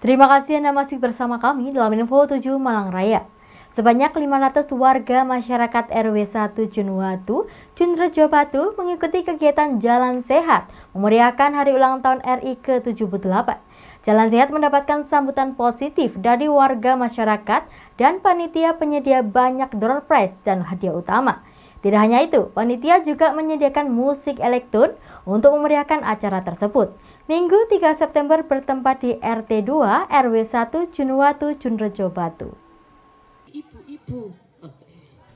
Terima kasih Anda masih bersama kami dalam Info 7 Malang Raya. Sebanyak 500 warga masyarakat RW 1 Junwatu, Cundrejo Batu mengikuti kegiatan Jalan Sehat memeriahkan hari ulang tahun RI ke-78. Jalan Sehat mendapatkan sambutan positif dari warga masyarakat dan panitia penyedia banyak door prize dan hadiah utama. Tidak hanya itu, panitia juga menyediakan musik elektron untuk memeriahkan acara tersebut. Minggu 3 September bertempat di RT 2 RW 1 Junwatu Junrejo Batu. Ibu-ibu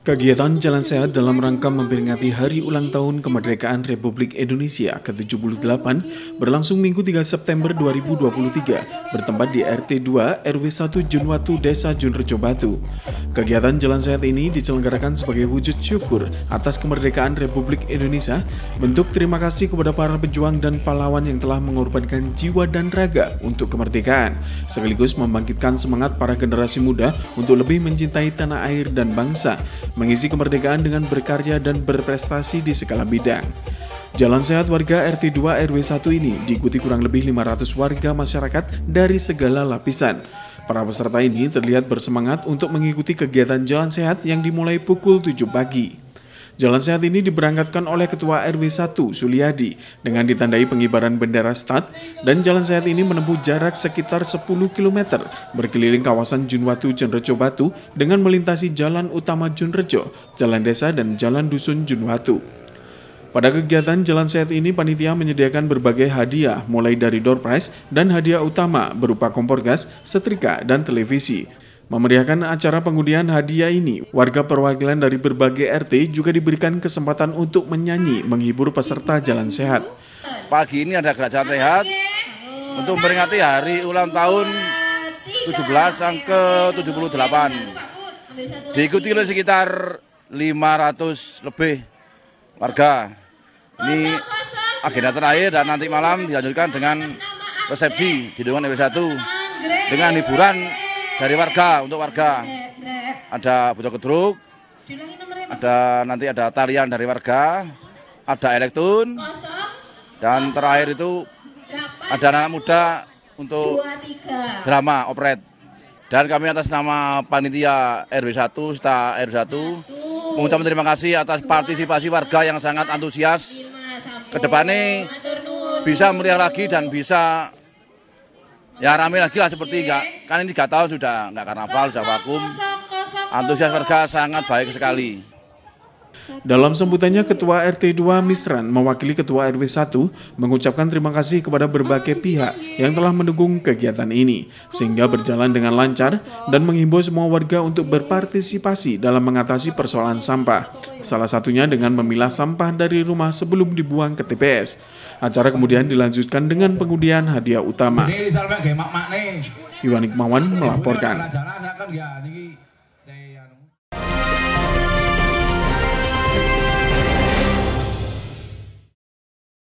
Kegiatan Jalan Sehat dalam rangka memperingati Hari Ulang Tahun Kemerdekaan Republik Indonesia ke-78 berlangsung Minggu 3 September 2023 bertempat di RT 2 RW 1 Junwatu Desa Junrejo Batu. Kegiatan Jalan Sehat ini diselenggarakan sebagai wujud syukur atas kemerdekaan Republik Indonesia, bentuk terima kasih kepada para pejuang dan pahlawan yang telah mengorbankan jiwa dan raga untuk kemerdekaan, sekaligus membangkitkan semangat para generasi muda untuk lebih mencintai tanah air dan bangsa mengisi kemerdekaan dengan berkarya dan berprestasi di segala bidang. Jalan Sehat warga RT 2 RW 1 ini diikuti kurang lebih 500 warga masyarakat dari segala lapisan. Para peserta ini terlihat bersemangat untuk mengikuti kegiatan Jalan Sehat yang dimulai pukul 7 pagi. Jalan sehat ini diberangkatkan oleh Ketua RW 1 Suliadi dengan ditandai pengibaran bendera stad dan jalan sehat ini menempuh jarak sekitar 10 km berkeliling kawasan Junwatu Junrejo Batu dengan melintasi jalan utama Junrejo, jalan desa dan jalan dusun Junwatu. Pada kegiatan jalan sehat ini, panitia menyediakan berbagai hadiah, mulai dari door prize dan hadiah utama berupa kompor gas, setrika, dan televisi. Memeriahkan acara pengundian hadiah ini, warga perwakilan dari berbagai RT juga diberikan kesempatan untuk menyanyi menghibur peserta jalan sehat. Pagi ini ada gerak sehat untuk memperingati hari ulang tahun 17 yang ke-78. Diikuti oleh sekitar 500 lebih warga. Ini agenda terakhir dan nanti malam dilanjutkan dengan resepsi di Dewan RW 1 dengan hiburan dari warga untuk warga. Ada butuh kedruk, ada nanti ada tarian dari warga, ada elektun, dan terakhir itu ada anak, muda untuk drama operet. Dan kami atas nama panitia RW 1 serta RW 1 mengucapkan terima kasih atas partisipasi warga yang sangat antusias. Kedepannya bisa meriah lagi dan bisa Ya rame lagi lah seperti enggak, kan ini tiga tahun sudah enggak karnaval, sudah vakum. Antusias warga sangat baik sekali. Dalam sambutannya, Ketua RT 2 Misran mewakili Ketua RW 1 mengucapkan terima kasih kepada berbagai pihak yang telah mendukung kegiatan ini, sehingga berjalan dengan lancar dan menghimbau semua warga untuk berpartisipasi dalam mengatasi persoalan sampah, salah satunya dengan memilah sampah dari rumah sebelum dibuang ke TPS. Acara kemudian dilanjutkan dengan pengundian hadiah utama. Iwanik Mawan melaporkan.